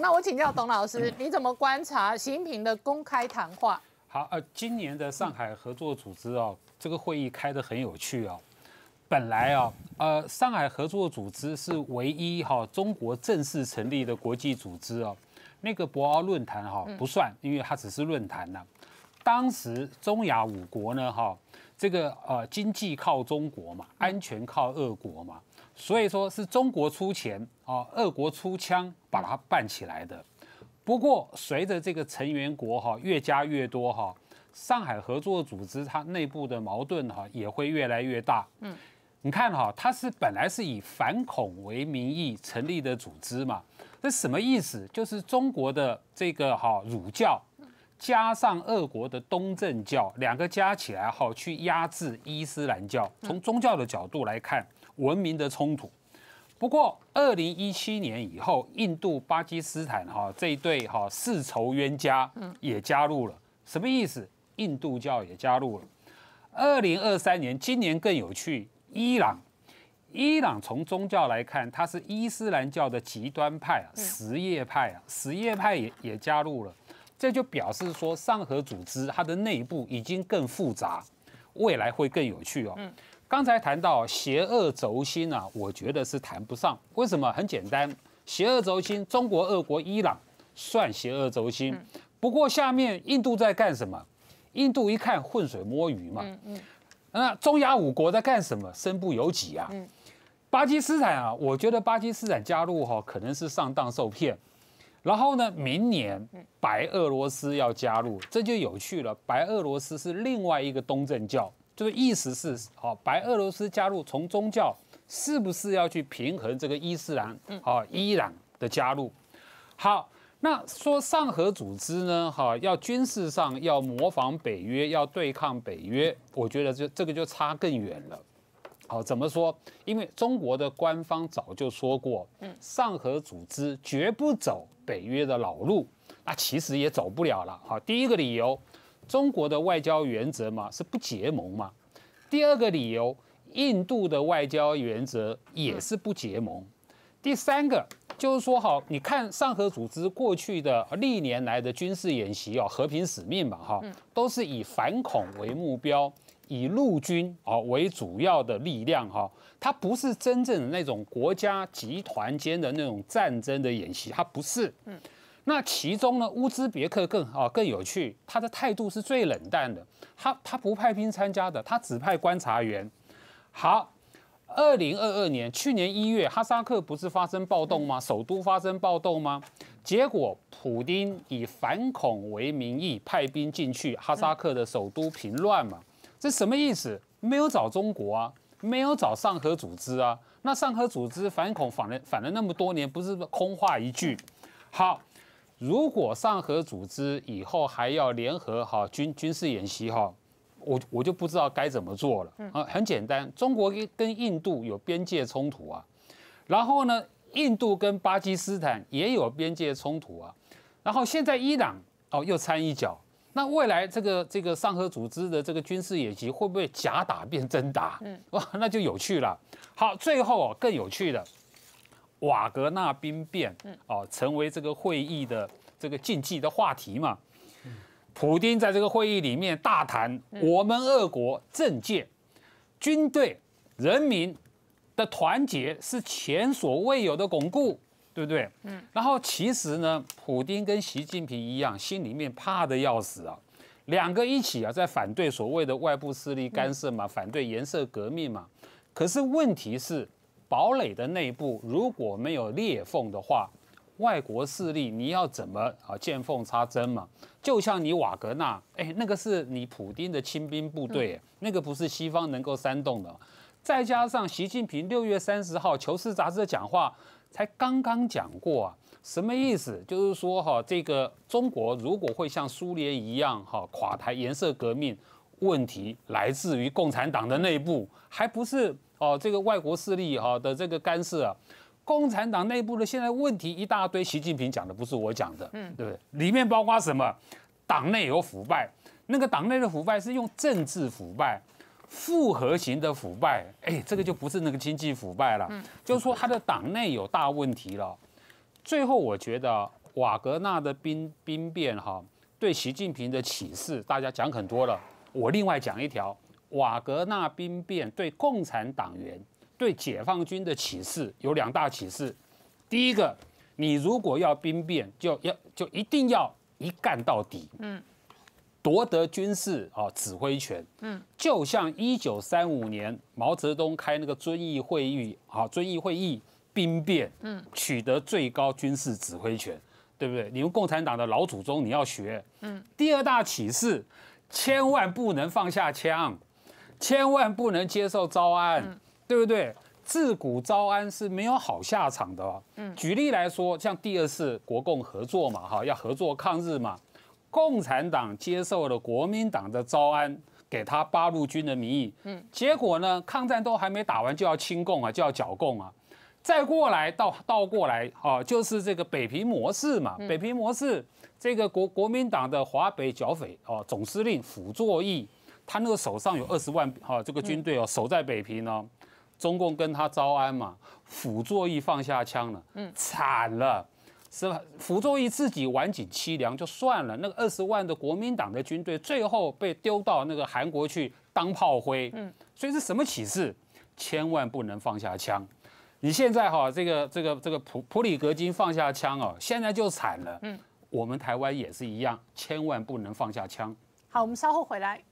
那我请教董老师，你怎么观察习近平的公开谈话？好，呃，今年的上海合作组织哦，这个会议开的很有趣哦。本来啊，呃，上海合作组织是唯一哈中国正式成立的国际组织哦。那个博鳌论坛哈不算，因为它只是论坛呢。当时中亚五国呢哈，这个呃，经济靠中国嘛，安全靠俄国嘛。所以说是中国出钱啊，俄国出枪把它办起来的。不过随着这个成员国哈越加越多哈，上海合作组织它内部的矛盾哈也会越来越大。嗯，你看哈，它是本来是以反恐为名义成立的组织嘛，这什么意思？就是中国的这个哈儒教加上俄国的东正教两个加起来哈，去压制伊斯兰教。从宗教的角度来看。文明的冲突。不过，二零一七年以后，印度、巴基斯坦哈这一对哈世仇冤家，也加入了。什么意思？印度教也加入了。二零二三年，今年更有趣。伊朗，伊朗从宗教来看，它是伊斯兰教的极端派啊，什叶派啊，什叶派也也加入了。这就表示说，上合组织它的内部已经更复杂，未来会更有趣哦。刚才谈到邪恶轴心呢，我觉得是谈不上。为什么？很简单，邪恶轴心，中国、俄国、伊朗算邪恶轴心。不过下面印度在干什么？印度一看浑水摸鱼嘛。嗯嗯。那中亚五国在干什么？身不由己啊。嗯。巴基斯坦啊，我觉得巴基斯坦加入哈可能是上当受骗。然后呢，明年白俄罗斯要加入，这就有趣了。白俄罗斯是另外一个东正教。就是意思是，好，白俄罗斯加入从宗教是不是要去平衡这个伊斯兰，好，伊朗的加入，好，那说上合组织呢，哈，要军事上要模仿北约，要对抗北约，我觉得就这个就差更远了，好，怎么说？因为中国的官方早就说过，嗯，上合组织绝不走北约的老路，那其实也走不了了，好，第一个理由。中国的外交原则嘛是不结盟嘛。第二个理由，印度的外交原则也是不结盟。第三个就是说哈，你看上合组织过去的历年来的军事演习哦，和平使命嘛哈，都是以反恐为目标，以陆军啊为主要的力量哈，它不是真正的那种国家集团间的那种战争的演习，它不是。那其中呢，乌兹别克更啊更有趣，他的态度是最冷淡的，他他不派兵参加的，他只派观察员。好，二零二二年，去年一月，哈萨克不是发生暴动吗？首都发生暴动吗？结果普京以反恐为名义派兵进去哈萨克的首都平乱嘛？这什么意思？没有找中国啊，没有找上合组织啊？那上合组织反恐反了反了那么多年，不是空话一句？好。如果上合组织以后还要联合哈军军事演习哈，我我就不知道该怎么做了。嗯，很简单，中国跟跟印度有边界冲突啊，然后呢，印度跟巴基斯坦也有边界冲突啊，然后现在伊朗哦又掺一脚，那未来这个这个上合组织的这个军事演习会不会假打变真打？嗯，哇，那就有趣了。好，最后哦更有趣的。瓦格纳兵变哦，成为这个会议的这个禁忌的话题嘛。普京在这个会议里面大谈我们俄国政界、军队、人民的团结是前所未有的巩固，对不对？嗯。然后其实呢，普京跟习近平一样，心里面怕的要死啊。两个一起啊，在反对所谓的外部势力干涉嘛，反对颜色革命嘛。可是问题是。堡垒的内部如果没有裂缝的话，外国势力你要怎么啊见缝插针嘛？就像你瓦格纳，哎，那个是你普京的亲兵部队，那个不是西方能够煽动的。再加上习近平六月三十号《求是》杂志的讲话才刚刚讲过啊，什么意思？就是说哈，这个中国如果会像苏联一样哈垮台，颜色革命问题来自于共产党的内部，还不是？哦，这个外国势力哈的这个干涉啊，共产党内部的现在问题一大堆。习近平讲的不是我讲的，嗯，对不对？里面包括什么？党内有腐败，那个党内的腐败是用政治腐败、复合型的腐败，哎，这个就不是那个经济腐败了。就是说他的党内有大问题了。最后，我觉得瓦格纳的兵兵变哈对习近平的启示大家讲很多了，我另外讲一条。瓦格纳兵变对共产党员、对解放军的启示有两大启示：第一个，你如果要兵变，就要就一定要一干到底，嗯，夺得军事啊指挥权，嗯，就像一九三五年毛泽东开那个遵义会议啊，遵义会议兵变，嗯，取得最高军事指挥权，对不对？你们共产党的老祖宗，你要学，嗯。第二大启示，千万不能放下枪。千万不能接受招安，对不对？自古招安是没有好下场的。嗯，举例来说，像第二次国共合作嘛，哈，要合作抗日嘛，共产党接受了国民党的招安，给他八路军的名义。嗯，结果呢，抗战都还没打完，就要清共啊，就要剿共啊。再过来倒倒过来，啊，就是这个北平模式嘛。北平模式，这个国国民党的华北剿匪哦，总司令傅作义。他那个手上有二十万哈，这个军队哦，守在北平哦。中共跟他招安嘛，傅作义放下枪了，嗯，惨了，是吧？傅作义自己晚景凄凉就算了，那个二十万的国民党的军队最后被丢到那个韩国去当炮灰，嗯，所以是什么启示？千万不能放下枪。你现在哈，这个这个这个普普里格金放下枪哦，现在就惨了，嗯，我们台湾也是一样，千万不能放下枪。好，我们稍后回来。